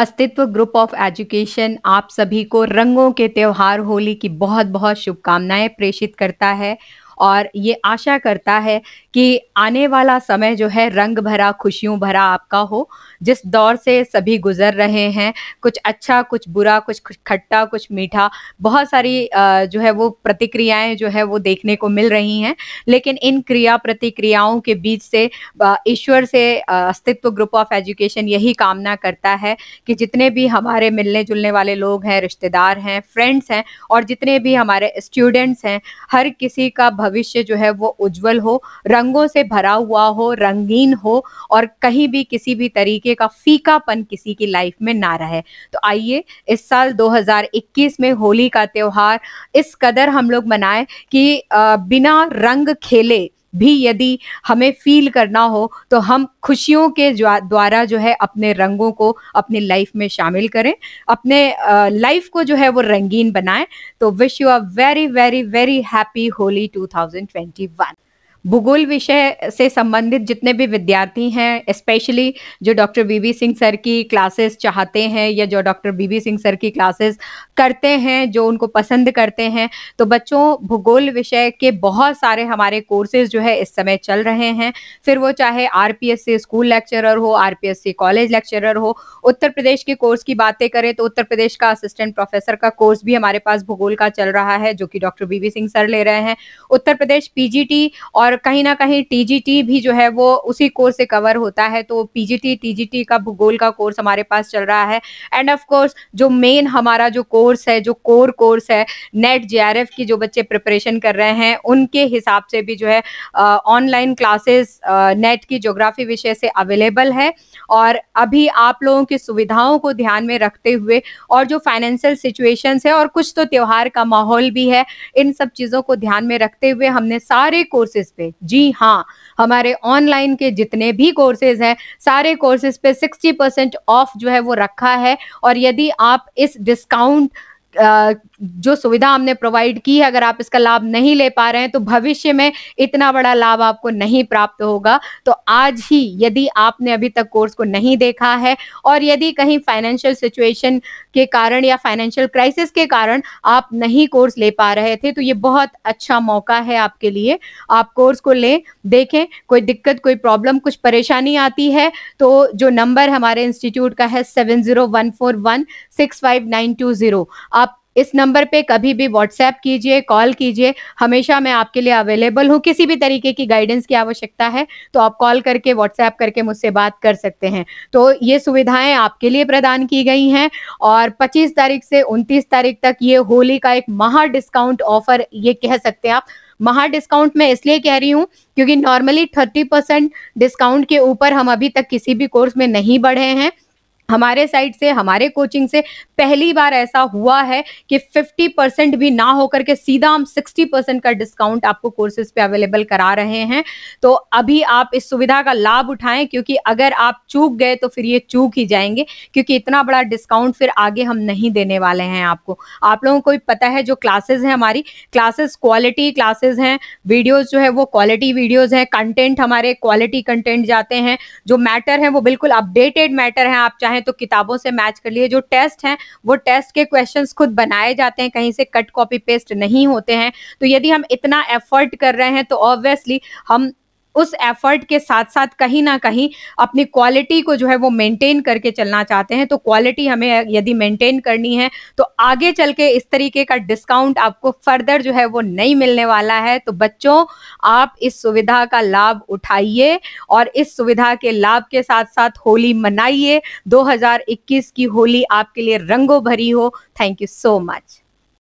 अस्तित्व group of education आप सभी को रंगों के त्यौहार होली की बहुत बहुत शुभकामनाएं प्रेषित करता है और ये आशा करता है कि आने वाला समय जो है रंग भरा खुशियों भरा आपका हो जिस दौर से सभी गुजर रहे हैं कुछ अच्छा कुछ बुरा कुछ खट्टा कुछ मीठा बहुत सारी जो है वो प्रतिक्रियाएं जो है वो देखने को मिल रही हैं लेकिन इन क्रिया प्रतिक्रियाओं के बीच से ईश्वर से अस्तित्व ग्रुप ऑफ एजुकेशन यही कामना करता है कि जितने भी हमारे मिलने जुलने वाले लोग हैं रिश्तेदार हैं फ्रेंड्स हैं और जितने भी हमारे स्टूडेंट्स हैं हर किसी का भविष्य जो है वो उज्जवल हो रंगों से भरा हुआ हो रंगीन हो और कहीं भी किसी भी तरीके का फीकापन किसी की लाइफ में ना रहे तो आइए इस साल 2021 में होली का त्यौहार इस कदर हम लोग मनाएं कि बिना रंग खेले भी यदि हमें फील करना हो तो हम खुशियों के द्वारा जो है अपने रंगों को अपनी लाइफ में शामिल करें अपने लाइफ को जो है वो रंगीन बनाएं तो wish you a very very very happy Holi 2021 भूगोल विषय से संबंधित जितने भी विद्यार्थी हैं स्पेशली जो डॉक्टर बीबी सिंह सर की क्लासेस चाहते हैं या जो डॉक्टर बीबी सिंह सर की क्लासेस करते हैं जो उनको पसंद करते हैं तो बच्चों भूगोल विषय के बहुत सारे हमारे कोर्सेज जो है इस समय चल रहे हैं फिर वो चाहे आर स्कूल लेक्चरर हो आर कॉलेज लेक्चरर हो उत्तर प्रदेश के कोर्स की बातें करें तो उत्तर प्रदेश का असिस्टेंट प्रोफेसर का कोर्स भी हमारे पास भूगोल का चल रहा है जो कि डॉक्टर बीबी सिंह सर ले रहे हैं उत्तर प्रदेश पीजीटी और कहीं ना कहीं टीजीटी भी जो है वो उसी कोर्स से कवर होता है तो पीजीटी टीजीटी का भूगोल का कोर्स हमारे पास चल रहा है एंड ऑफ कोर्स जो मेन हमारा जो कोर्स है जो कोर कोर्स है नेट जे की जो बच्चे प्रिपरेशन कर रहे हैं उनके हिसाब से भी जो है ऑनलाइन क्लासेस नेट की जोग्राफी विषय से अवेलेबल है और अभी आप लोगों की सुविधाओं को ध्यान में रखते हुए और जो फाइनेंशियल सिचुएशंस है और कुछ तो त्यौहार का माहौल भी है इन सब चीज़ों को ध्यान में रखते हुए हमने सारे कोर्सेज पे पे जी हाँ हमारे ऑनलाइन के जितने भी कोर्सेज हैं सारे कोर्सेज पे 60 परसेंट ऑफ जो है वो रखा है और यदि आप इस डिस्काउंट जो सुविधा हमने प्रोवाइड की है अगर आप इसका लाभ नहीं ले पा रहे हैं तो भविष्य में इतना बड़ा लाभ आपको नहीं प्राप्त होगा तो आज ही यदि आपने अभी तक कोर्स को नहीं देखा है और यदि कहीं फाइनेंशियल सिचुएशन के कारण या फाइनेंशियल क्राइसिस के कारण आप नहीं कोर्स ले पा रहे थे तो ये बहुत अच्छा मौका है आपके लिए आप कोर्स को लें देखें कोई दिक्कत कोई प्रॉब्लम कुछ परेशानी आती है तो जो नंबर हमारे इंस्टीट्यूट का है seven zero one four one six five nine two zero आप इस नंबर पे कभी भी व्हाट्सएप कीजिए कॉल कीजिए हमेशा मैं आपके लिए अवेलेबल हूँ किसी भी तरीके की गाइडेंस की आवश्यकता है तो आप कॉल करके व्हाट्सएप करके मुझसे बात कर सकते हैं तो ये सुविधाएं आपके लिए प्रदान की गई हैं और 25 तारीख से 29 तारीख तक ये होली का एक महा डिस्काउंट ऑफर ये कह सकते हैं आप महा डिस्काउंट मैं इसलिए कह रही हूँ क्योंकि नॉर्मली थर्टी परसेंट डिस्काउंट के ऊपर हम अभी तक किसी भी कोर्स में नहीं बढ़े हैं हमारे साइड से हमारे कोचिंग से पहली बार ऐसा हुआ है कि 50 परसेंट भी ना होकर के सीधा हम 60 परसेंट का डिस्काउंट आपको कोर्सेज पे अवेलेबल करा रहे हैं तो अभी आप इस सुविधा का लाभ उठाएं क्योंकि अगर आप चूक गए तो फिर ये चूक ही जाएंगे क्योंकि इतना बड़ा डिस्काउंट फिर आगे हम नहीं देने वाले हैं आपको आप लोगों को पता है जो क्लासेज है हमारी क्लासेस क्वालिटी क्लासेज हैं वीडियोज जो है वो क्वालिटी वीडियोज हैं कंटेंट हमारे क्वालिटी कंटेंट जाते हैं जो मैटर है वो बिल्कुल अपडेटेड मैटर है आप चाहें तो किताबों से मैच कर लिए जो टेस्ट हैं वो टेस्ट के क्वेश्चंस खुद बनाए जाते हैं कहीं से कट कॉपी पेस्ट नहीं होते हैं तो यदि हम इतना एफर्ट कर रहे हैं तो ऑब्वियसली हम उस एफर्ट के साथ साथ कहीं ना कहीं अपनी क्वालिटी को जो है वो मेंटेन करके चलना चाहते हैं तो क्वालिटी हमें यदि मेंटेन करनी है तो आगे चल के इस तरीके का डिस्काउंट आपको फर्दर जो है वो नहीं मिलने वाला है तो बच्चों आप इस सुविधा का लाभ उठाइए और इस सुविधा के लाभ के साथ साथ होली मनाइए 2021 की होली आपके लिए रंगों भरी हो थैंक यू सो मच